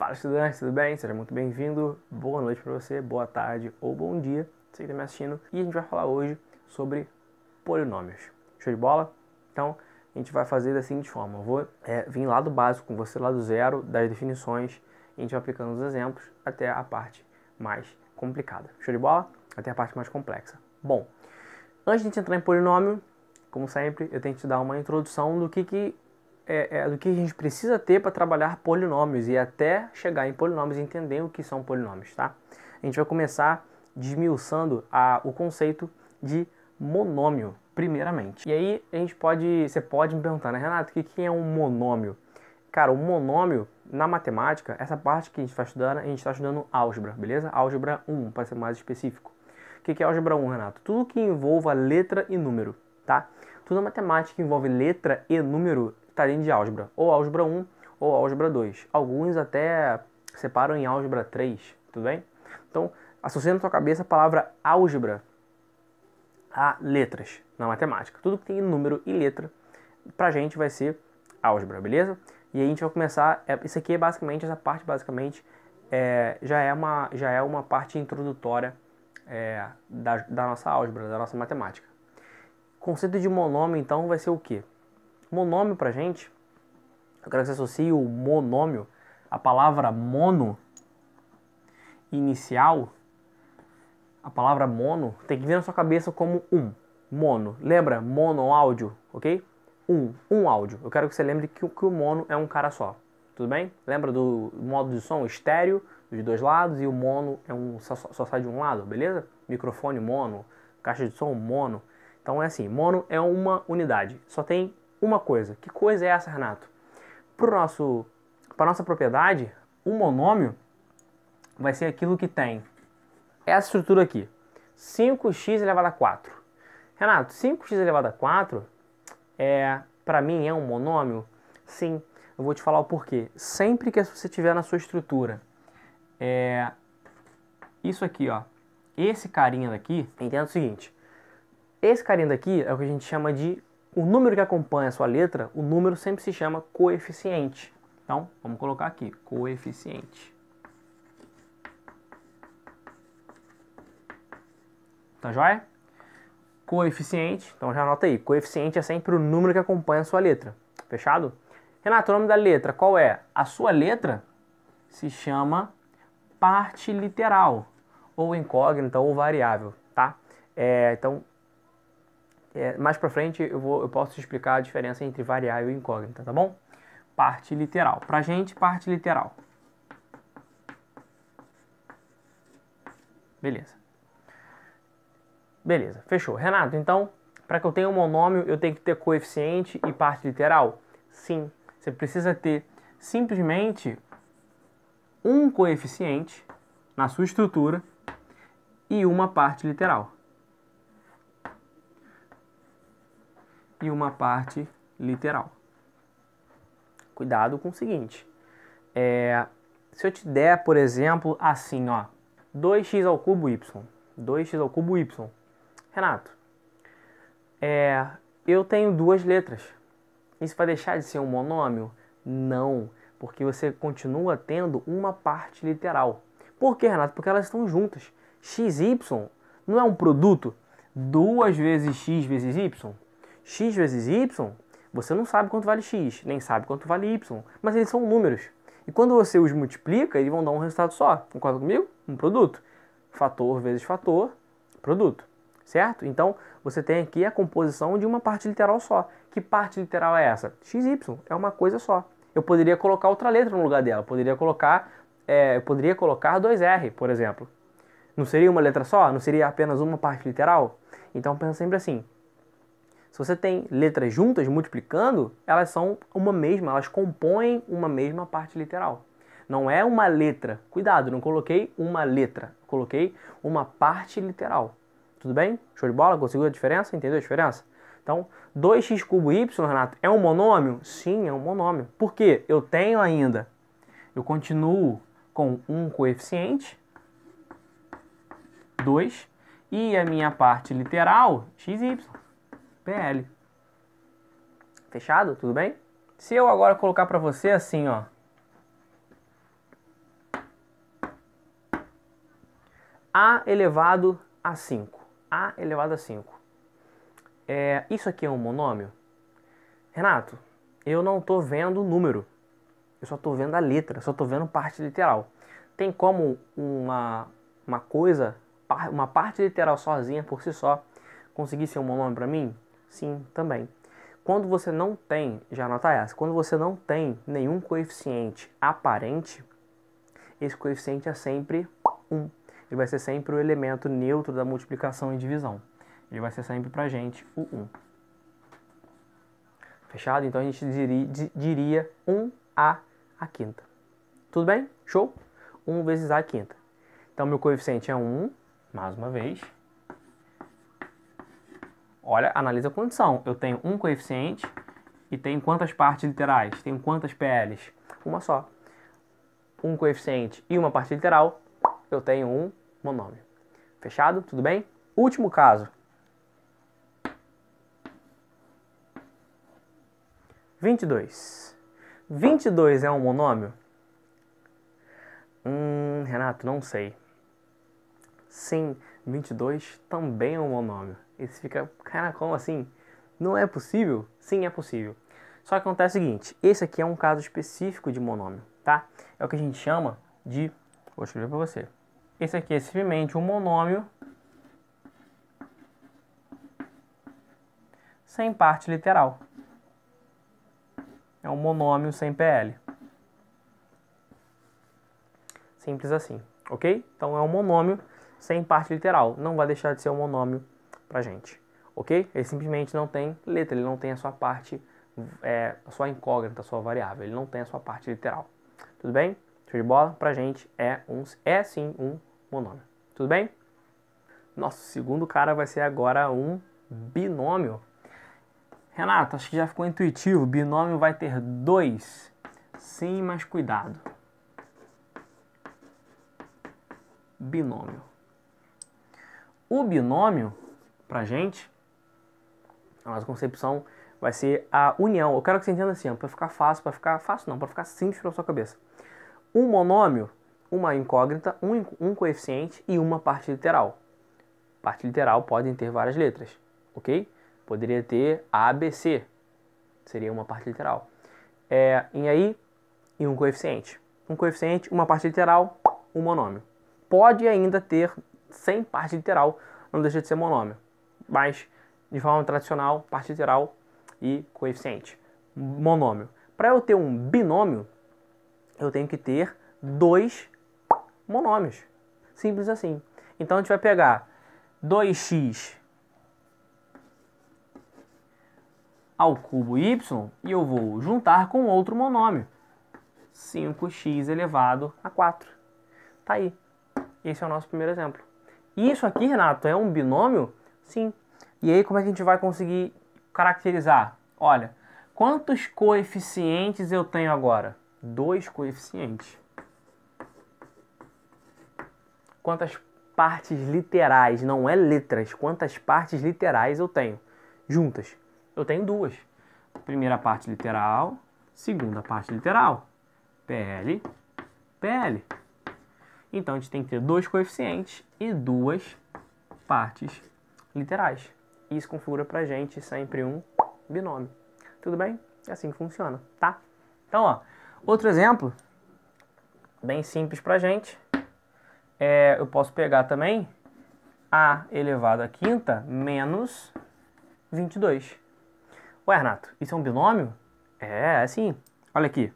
Fala estudante, tudo bem? Seja muito bem-vindo. Boa noite para você, boa tarde ou bom dia, você que está me assistindo. E a gente vai falar hoje sobre polinômios. Show de bola? Então, a gente vai fazer da seguinte forma: eu vou é, vir lá do básico com você, lá do zero, das definições, e a gente vai aplicando os exemplos até a parte mais complicada. Show de bola? Até a parte mais complexa. Bom, antes de a gente entrar em polinômio, como sempre, eu tenho que te dar uma introdução do que, que é, é, do que a gente precisa ter para trabalhar polinômios e até chegar em polinômios e entender o que são polinômios, tá? A gente vai começar desmiuçando a, o conceito de monômio, primeiramente. E aí a gente pode, você pode me perguntar, né, Renato, o que, é um monômio? Cara, o monômio na matemática, essa parte que a gente está estudando, a gente está estudando álgebra, beleza? Álgebra 1, para ser mais específico. O que, é álgebra 1, Renato? Tudo que envolva letra e número, tá? Tudo na matemática que envolve letra e número estarem de álgebra, ou álgebra 1 ou álgebra 2. Alguns até separam em álgebra 3, tudo bem? Então, associando na cabeça a palavra álgebra a letras na matemática. Tudo que tem número e letra, pra gente vai ser álgebra, beleza? E aí a gente vai começar, é, isso aqui é basicamente, essa parte basicamente é, já, é uma, já é uma parte introdutória é, da, da nossa álgebra, da nossa matemática. conceito de monômio, então, vai ser o quê? monômio pra gente. Eu quero que você associe o monômio, a palavra mono inicial, a palavra mono tem que vir na sua cabeça como um. Mono. Lembra? Mono áudio, ok? Um. Um áudio. Eu quero que você lembre que, que o mono é um cara só. Tudo bem? Lembra do modo de som estéreo dos dois lados e o mono é um só, só sai de um lado, beleza? Microfone mono, caixa de som mono. Então é assim, mono é uma unidade. Só tem uma coisa. Que coisa é essa, Renato? Para nosso, para nossa propriedade, o um monômio vai ser aquilo que tem essa estrutura aqui. 5x elevado a 4. Renato, 5x elevado a 4 é, para mim é um monômio? Sim, eu vou te falar o porquê. Sempre que você tiver na sua estrutura, é, isso aqui, ó, esse carinha daqui, entenda o seguinte, esse carinha daqui é o que a gente chama de o número que acompanha a sua letra, o número sempre se chama coeficiente. Então, vamos colocar aqui, coeficiente. Tá joia? Coeficiente, então já anota aí, coeficiente é sempre o número que acompanha a sua letra. Fechado? Renato, o nome da letra qual é? A sua letra se chama parte literal, ou incógnita, ou variável, tá? É, então, é, mais para frente eu, vou, eu posso explicar a diferença entre variável e incógnita, tá bom? Parte literal. a gente, parte literal. Beleza. Beleza, fechou. Renato, então, para que eu tenha um monômio, eu tenho que ter coeficiente e parte literal? Sim, você precisa ter simplesmente um coeficiente na sua estrutura e uma parte literal. e uma parte literal. Cuidado com o seguinte. É, se eu te der, por exemplo, assim, ó, 2x ao cubo y, 2x ao cubo y. Renato, é, eu tenho duas letras. Isso vai deixar de ser um monômio? Não, porque você continua tendo uma parte literal. Por que, Renato? Porque elas estão juntas. x y não é um produto? 2 vezes x vezes y? x vezes y, você não sabe quanto vale x, nem sabe quanto vale y, mas eles são números. E quando você os multiplica, eles vão dar um resultado só. Concorda comigo? Um produto. Fator vezes fator, produto. Certo? Então, você tem aqui a composição de uma parte literal só. Que parte literal é essa? XY é uma coisa só. Eu poderia colocar outra letra no lugar dela. Eu poderia colocar, é, eu poderia colocar 2R, por exemplo. Não seria uma letra só? Não seria apenas uma parte literal? Então pensa sempre assim: se você tem letras juntas multiplicando, elas são uma mesma, elas compõem uma mesma parte literal. Não é uma letra. Cuidado, não coloquei uma letra, coloquei uma parte literal. Tudo bem? Show de bola? Conseguiu a diferença? Entendeu a diferença? Então, 2x cubo y, Renato, é um monômio? Sim, é um monômio. Por quê? Eu tenho ainda, eu continuo com um coeficiente, 2, e a minha parte literal, x y. PL. Fechado? Tudo bem? Se eu agora colocar para você assim, ó. A elevado a 5. A elevado a 5. É, isso aqui é um monômio? Renato, eu não estou vendo o número. Eu só estou vendo a letra, só estou vendo parte literal. Tem como uma, uma coisa, uma parte literal sozinha por si só, conseguir ser um monômio para mim? Sim, também. Quando você não tem, já anota essa, quando você não tem nenhum coeficiente aparente, esse coeficiente é sempre 1. Ele vai ser sempre o elemento neutro da multiplicação e divisão. Ele vai ser sempre para gente o 1. Fechado? Então a gente diria 1 a a quinta. Tudo bem? Show? 1 vezes a quinta. Então meu coeficiente é 1, mais uma vez. Olha, analisa a condição. Eu tenho um coeficiente e tenho quantas partes literais? Tenho quantas PLs? Uma só. Um coeficiente e uma parte literal, eu tenho um monômio. Fechado? Tudo bem? Último caso. 22. 22 é um monômio? Hum, Renato, não sei. Sim, 22 também é um monômio. E você fica, cara, como assim? Não é possível? Sim, é possível. Só que acontece o seguinte, esse aqui é um caso específico de monômio, tá? É o que a gente chama de, vou escrever para você. Esse aqui é simplesmente um monômio sem parte literal. É um monômio sem PL. Simples assim, ok? Então é um monômio sem parte literal. Não vai deixar de ser um monômio pra gente, ok? Ele simplesmente não tem letra, ele não tem a sua parte, é, a sua incógnita, a sua variável, ele não tem a sua parte literal. Tudo bem? Show de bola? Pra gente é, um, é sim um monômio. Tudo bem? Nosso segundo cara vai ser agora um binômio. Renato, acho que já ficou intuitivo. Binômio vai ter dois. Sim, mas cuidado. Binômio. O binômio pra gente, a nossa concepção vai ser a união. Eu quero que você entenda assim, para ficar fácil, para ficar fácil não, para ficar simples para sua cabeça. Um monômio, uma incógnita, um, um coeficiente e uma parte literal. Parte literal podem ter várias letras, ok? Poderia ter abc, seria uma parte literal. É, e aí, e um coeficiente. Um coeficiente, uma parte literal, um monômio. Pode ainda ter sem parte literal, não deixa de ser monômio mas de forma tradicional, partitorial e coeficiente. Monômio. Para eu ter um binômio, eu tenho que ter dois monômios. Simples assim. Então a gente vai pegar 2x ao cubo y e eu vou juntar com outro monômio. 5x elevado a 4. Tá aí. Esse é o nosso primeiro exemplo. Isso aqui, Renato, é um binômio? Sim. E aí como é que a gente vai conseguir caracterizar? Olha, quantos coeficientes eu tenho agora? Dois coeficientes. Quantas partes literais, não é letras, quantas partes literais eu tenho juntas? Eu tenho duas. Primeira parte literal, segunda parte literal. PL, PL. Então a gente tem que ter dois coeficientes e duas partes literais. E isso configura pra gente sempre um binômio. Tudo bem? É assim que funciona, tá? Então, ó, outro exemplo, bem simples pra gente. É, eu posso pegar também a elevado à quinta menos 22. Ué, Renato, isso é um binômio? É, é sim. Olha aqui.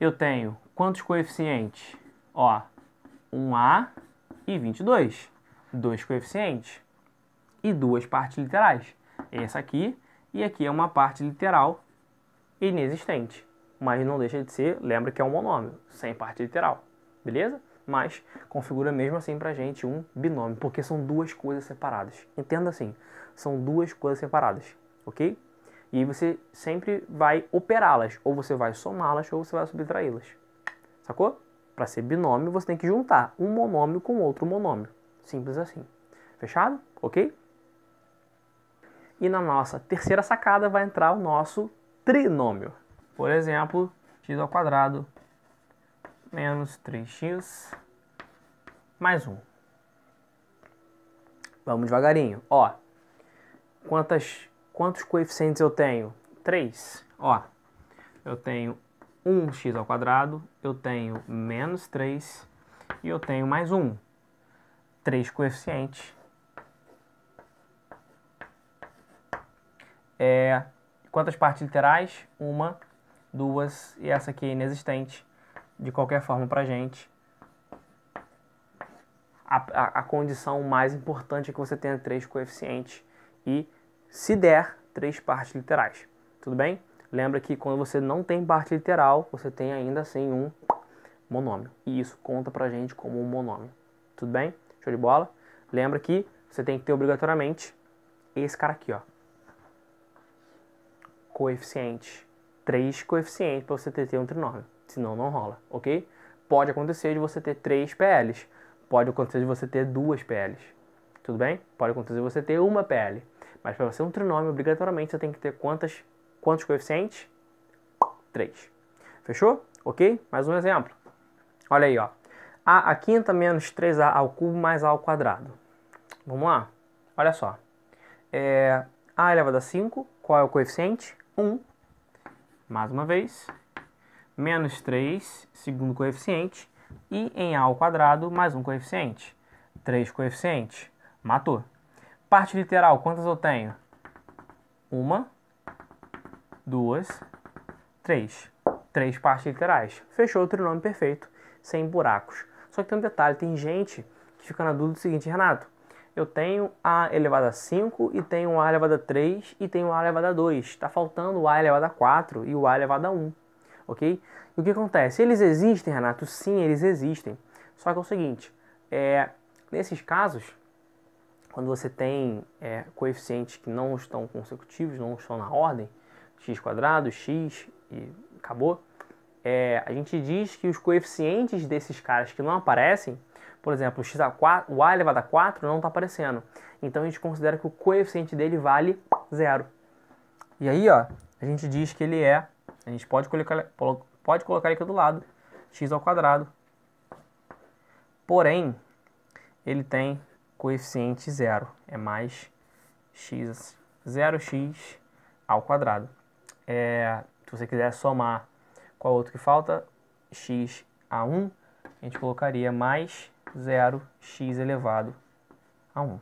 Eu tenho quantos coeficientes? Ó, 1A e 22. Dois coeficientes e duas partes literais. Essa aqui e aqui é uma parte literal inexistente, mas não deixa de ser, lembra que é um monômio, sem parte literal, beleza? Mas configura mesmo assim a gente um binômio, porque são duas coisas separadas. Entenda assim, são duas coisas separadas, ok? E você sempre vai operá-las, ou você vai somá-las, ou você vai subtraí-las, sacou? Para ser binômio, você tem que juntar um monômio com outro monômio. Simples assim. Fechado? Ok? E na nossa terceira sacada vai entrar o nosso trinômio. Por exemplo, x ao quadrado menos 3x mais 1. Vamos devagarinho. Ó, quantas, quantos coeficientes eu tenho? 3. Ó, eu tenho 1x ao quadrado, eu tenho menos 3 e eu tenho mais 1. 3 coeficientes É, quantas partes literais? Uma, duas, e essa aqui é inexistente, de qualquer forma para gente. A, a, a condição mais importante é que você tenha três coeficientes e, se der, três partes literais. Tudo bem? Lembra que quando você não tem parte literal, você tem ainda assim um monômio. E isso conta a gente como um monômio. Tudo bem? Show de bola? Lembra que você tem que ter obrigatoriamente esse cara aqui, ó coeficiente. Três coeficientes para você ter um trinômio. Senão não rola, ok? Pode acontecer de você ter três PLs. Pode acontecer de você ter duas PLs. Tudo bem? Pode acontecer de você ter uma PL. Mas para você um trinômio, obrigatoriamente você tem que ter quantas, quantos coeficientes? Três. Fechou? Ok? Mais um exemplo. Olha aí, ó. A a quinta menos 3a ao cubo mais a ao quadrado. Vamos lá? Olha só. É, a elevado a 5, qual é o coeficiente? 1, mais uma vez, menos 3, segundo coeficiente, e em A ao quadrado, mais um coeficiente. 3 coeficiente, matou. Parte literal, quantas eu tenho? 1, 2, 3. 3 partes literais. Fechou o trinômio perfeito, sem buracos. Só que tem um detalhe, tem gente que fica na dúvida do seguinte, Renato, eu tenho A elevado a 5 e tenho A elevado a 3 e tenho A elevado a 2. Está faltando o A elevado a 4 e o A elevado a 1, ok? E o que acontece? Eles existem, Renato? Sim, eles existem. Só que é o seguinte, é, nesses casos, quando você tem é, coeficientes que não estão consecutivos, não estão na ordem, x quadrado, x e acabou, é, a gente diz que os coeficientes desses caras que não aparecem por exemplo, x a 4, o a elevado a 4 não está aparecendo. Então a gente considera que o coeficiente dele vale zero. E aí, ó, a gente diz que ele é, a gente pode colocar, pode colocar aqui do lado, x ao quadrado. Porém, ele tem coeficiente zero, é mais x, 0x ao quadrado. É, se você quiser somar qual outro que falta, x a 1, a gente colocaria mais 0 x elevado a 1.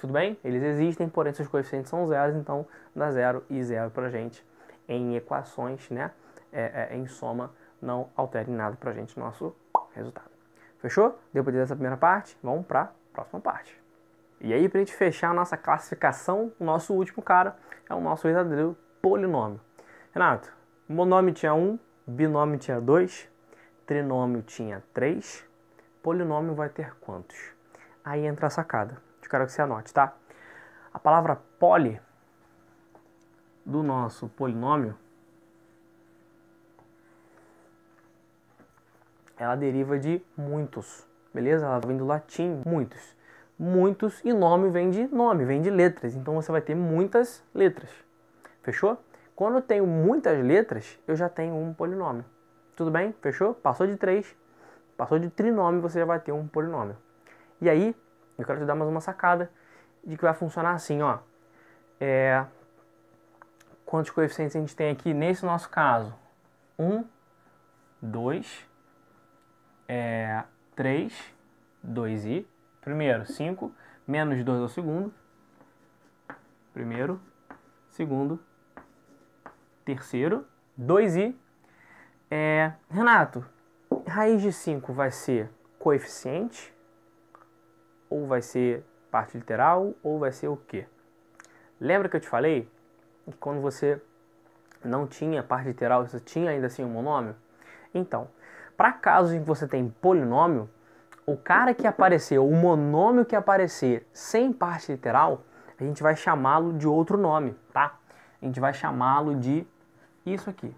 Tudo bem? Eles existem, porém seus coeficientes são zeros, então dá 0 e 0 para gente em equações, né? É, é, em soma, não altere nada para gente nosso resultado. Fechou? Depois dessa primeira parte, vamos para a próxima parte. E aí, para a gente fechar a nossa classificação, o nosso último cara é o nosso verdadeiro polinômio. Renato, monômio tinha 1, um, binômio tinha 2, trinômio tinha 3, polinômio vai ter quantos? Aí entra a sacada. Eu quero que você anote, tá? A palavra poli do nosso polinômio ela deriva de muitos, beleza? Ela vem do latim, muitos. Muitos e nome vem de nome, vem de letras. Então você vai ter muitas letras. Fechou? Quando eu tenho muitas letras, eu já tenho um polinômio. Tudo bem? Fechou? Passou de 3, passou de trinômio, você já vai ter um polinômio. E aí, eu quero te dar mais uma sacada de que vai funcionar assim, ó. É... Quantos coeficientes a gente tem aqui nesse nosso caso? 1, 2, 3, 2i. Primeiro, 5, menos 2 ao segundo. Primeiro, segundo, terceiro, 2i é, Renato, raiz de 5 vai ser coeficiente, ou vai ser parte literal, ou vai ser o quê? Lembra que eu te falei que quando você não tinha parte literal, você tinha ainda assim um monômio? Então, para casos em que você tem polinômio, o cara que apareceu, o monômio que aparecer sem parte literal, a gente vai chamá-lo de outro nome, tá? A gente vai chamá-lo de isso aqui.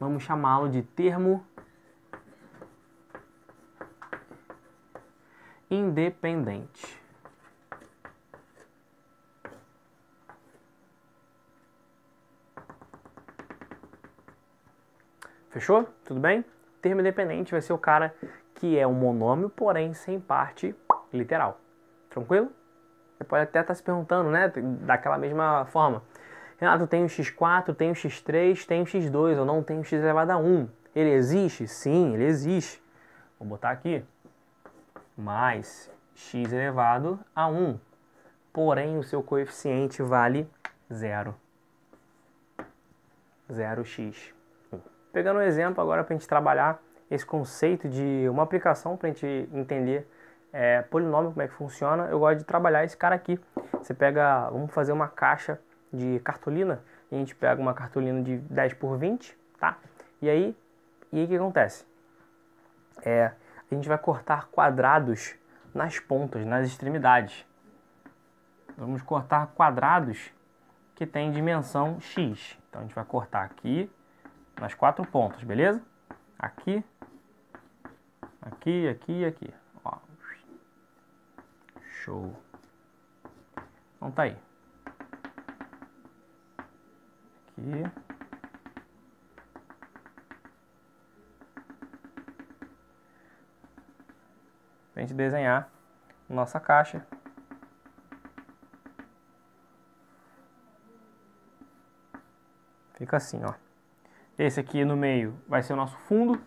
Vamos chamá-lo de termo independente. Fechou? Tudo bem? Termo independente vai ser o cara que é um monômio, porém sem parte literal. Tranquilo? Você pode até estar tá se perguntando, né? Daquela mesma forma. Renato, tem o x4, tem x3, tem x2, ou não tem x elevado a 1. Ele existe? Sim, ele existe. Vou botar aqui. Mais x elevado a 1. Porém, o seu coeficiente vale 0. 0x. Pegando um exemplo agora para a gente trabalhar esse conceito de uma aplicação para a gente entender é, polinômio, como é que funciona, eu gosto de trabalhar esse cara aqui. Você pega, vamos fazer uma caixa de cartolina, a gente pega uma cartolina de 10 por 20, tá? E aí, e aí o que acontece? É, a gente vai cortar quadrados nas pontas, nas extremidades. Vamos cortar quadrados que tem dimensão x. Então a gente vai cortar aqui nas quatro pontas, beleza? Aqui, aqui, aqui e aqui. Ó. Show. Então tá aí. aqui. gente desenhar nossa caixa. Fica assim, ó. Esse aqui no meio vai ser o nosso fundo.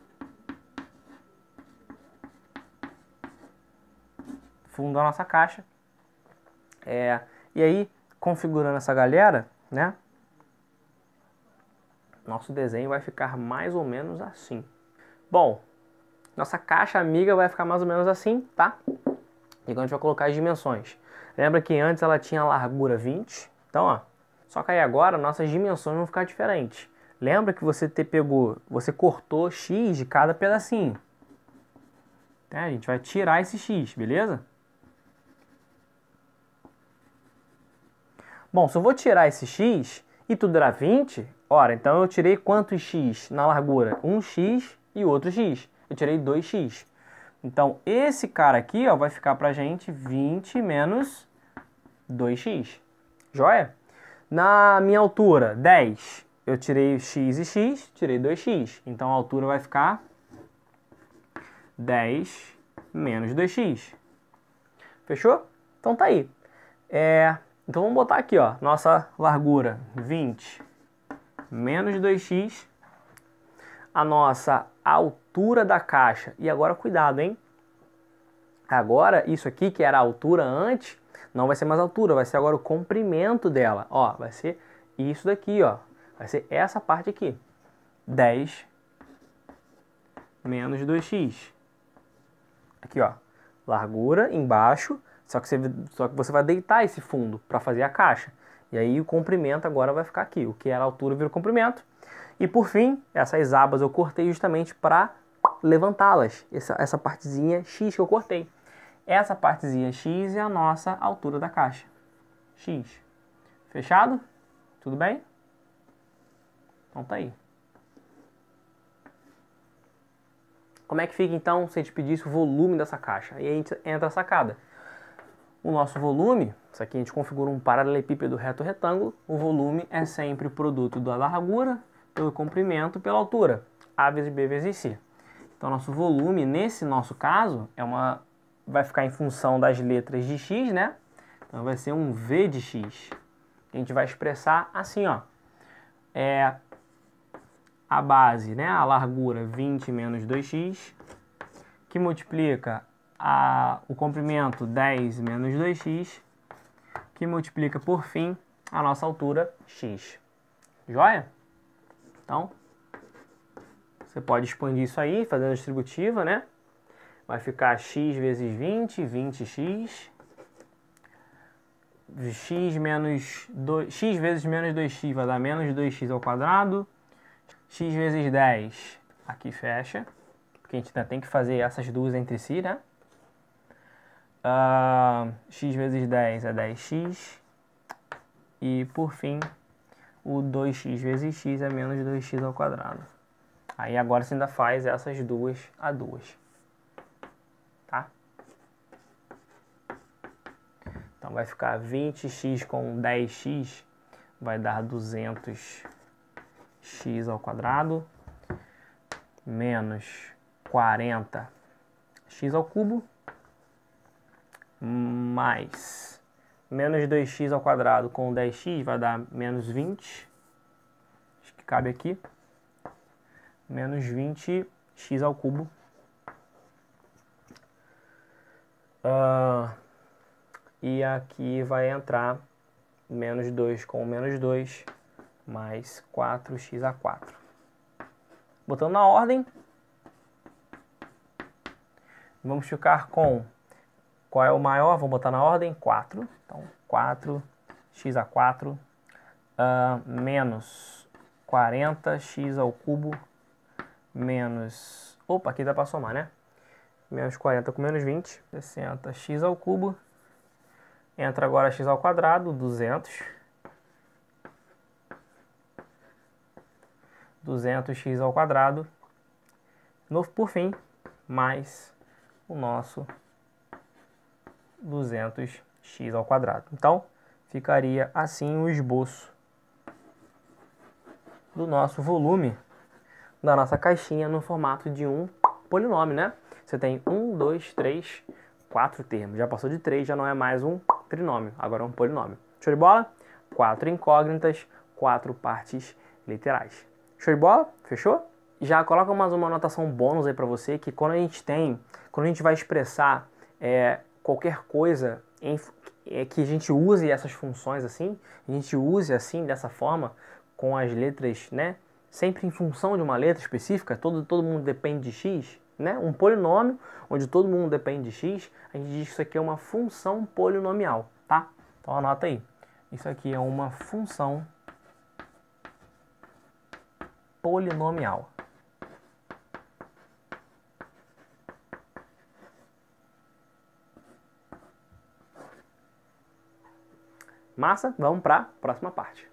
Fundo da nossa caixa. É, e aí, configurando essa galera, né? Nosso desenho vai ficar mais ou menos assim. Bom, nossa caixa amiga vai ficar mais ou menos assim, tá? E agora a gente vai colocar as dimensões. Lembra que antes ela tinha largura 20? Então, ó, só que aí agora nossas dimensões vão ficar diferentes. Lembra que você te pegou, você cortou x de cada pedacinho. É, a gente vai tirar esse x, beleza? Bom, se eu vou tirar esse x e tudo era 20, Ora, então eu tirei quantos x na largura? 1 x e outro x. Eu tirei 2x. Então, esse cara aqui ó, vai ficar para a gente 20 menos 2x. Joia? Na minha altura, 10, eu tirei x e x, tirei 2x. Então, a altura vai ficar 10 menos 2x. Fechou? Então, tá aí. É... Então, vamos botar aqui, ó, nossa largura, 20 menos 2x, a nossa altura da caixa. E agora cuidado, hein? Agora isso aqui que era a altura antes, não vai ser mais altura, vai ser agora o comprimento dela. Ó, vai ser isso daqui, ó. Vai ser essa parte aqui. 10 menos 2x. Aqui, ó. Largura embaixo, só que você, só que você vai deitar esse fundo para fazer a caixa. E aí o comprimento agora vai ficar aqui. O que era altura vira comprimento. E por fim, essas abas eu cortei justamente para levantá-las. Essa, essa partezinha X que eu cortei. Essa partezinha X é a nossa altura da caixa. X. Fechado? Tudo bem? Então tá aí. Como é que fica então se a gente pedisse o volume dessa caixa? E aí entra a sacada o nosso volume, isso aqui a gente configura um paralelepípedo reto retângulo, o volume é sempre o produto da largura pelo comprimento pela altura, A vezes B vezes C. Então nosso volume, nesse nosso caso, é uma vai ficar em função das letras de x, né? Então vai ser um V de x. A gente vai expressar assim, ó. É a base, né? A largura 20 menos 2x, que multiplica a, o comprimento 10 menos 2x, que multiplica por fim a nossa altura x. Joia? Então, você pode expandir isso aí, fazendo a distributiva, né? Vai ficar x vezes 20, 20x. x, menos 2, x vezes menos 2x vai dar menos 2x ao quadrado. x vezes 10, aqui fecha, porque a gente ainda tem que fazer essas duas entre si, né? Uh, x vezes 10 é 10x. E, por fim, o 2x vezes x é menos 2x ao quadrado. Aí agora você ainda faz essas duas a duas. Tá? Então vai ficar 20x com 10x vai dar 200x ao quadrado menos 40x ao cubo mais menos 2x ao quadrado com 10x vai dar menos 20. Acho que cabe aqui. Menos 20x ao cubo. Uh, e aqui vai entrar menos 2 com menos 2, mais 4x a 4. Botando na ordem, vamos ficar com qual é o maior? Vou botar na ordem 4. Então, 4, x a 4, uh, ah, menos 40x ao cubo, menos... Opa, aqui dá para somar, né? Menos 40 com menos 20, 60x ao cubo. Entra agora x ao quadrado, 200. 200x ao quadrado. No, por fim, mais o nosso 200x ao quadrado. Então, ficaria assim o esboço do nosso volume da nossa caixinha no formato de um polinômio, né? Você tem um, dois, três, quatro termos. Já passou de três, já não é mais um trinômio, agora é um polinômio. Show de bola? Quatro incógnitas, quatro partes literais. Show de bola? Fechou? Já coloca mais uma anotação bônus aí para você que quando a gente tem, quando a gente vai expressar é, qualquer coisa em, é, que a gente use essas funções assim, a gente use assim, dessa forma, com as letras, né? Sempre em função de uma letra específica, todo, todo mundo depende de x, né? Um polinômio onde todo mundo depende de x, a gente diz que isso aqui é uma função polinomial, tá? Então anota aí. Isso aqui é uma função polinomial. Massa, vamos para a próxima parte.